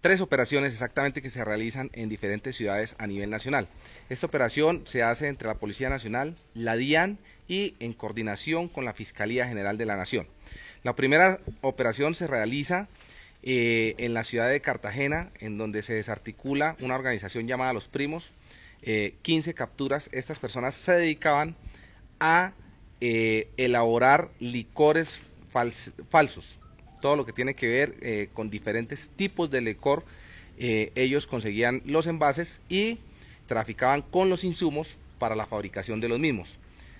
tres operaciones exactamente que se realizan en diferentes ciudades a nivel nacional. Esta operación se hace entre la Policía Nacional, la DIAN y en coordinación con la Fiscalía General de la Nación. La primera operación se realiza eh, en la ciudad de Cartagena, en donde se desarticula una organización llamada Los Primos, 15 eh, capturas. Estas personas se dedicaban a eh, elaborar licores falsos, todo lo que tiene que ver eh, con diferentes tipos de licor. Eh, ellos conseguían los envases y traficaban con los insumos para la fabricación de los mismos.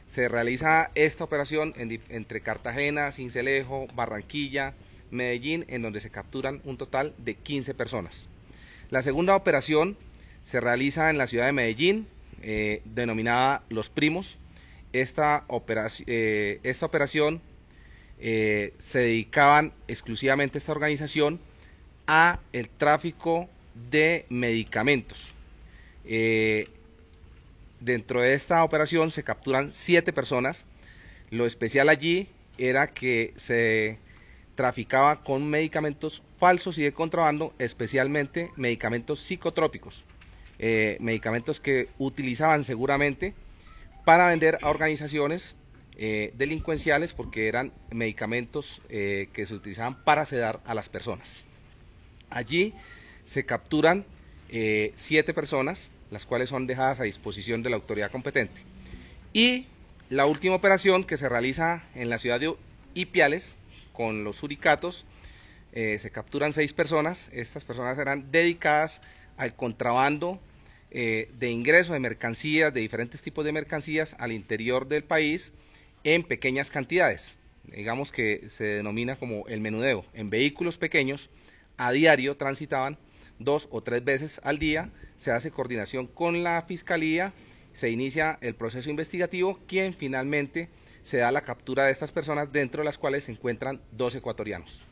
Se realiza esta operación entre Cartagena, Cincelejo, Barranquilla, Medellín, en donde se capturan un total de 15 personas. La segunda operación se realiza en la ciudad de Medellín, eh, denominada Los Primos. esta operación eh, se dedicaban exclusivamente a esta organización a el tráfico de medicamentos. Eh, dentro de esta operación se capturan siete personas. Lo especial allí era que se traficaba con medicamentos falsos y de contrabando, especialmente medicamentos psicotrópicos, eh, medicamentos que utilizaban seguramente para vender a organizaciones eh, delincuenciales porque eran medicamentos eh, que se utilizaban para sedar a las personas. Allí se capturan eh, siete personas, las cuales son dejadas a disposición de la autoridad competente. Y la última operación que se realiza en la ciudad de Ipiales con los suricatos, se capturan seis personas. Estas personas eran dedicadas al contrabando de ingreso de mercancías, de diferentes tipos de mercancías al interior del país en pequeñas cantidades, digamos que se denomina como el menudeo. En vehículos pequeños, a diario transitaban dos o tres veces al día, se hace coordinación con la fiscalía, se inicia el proceso investigativo, quien finalmente se da la captura de estas personas, dentro de las cuales se encuentran dos ecuatorianos.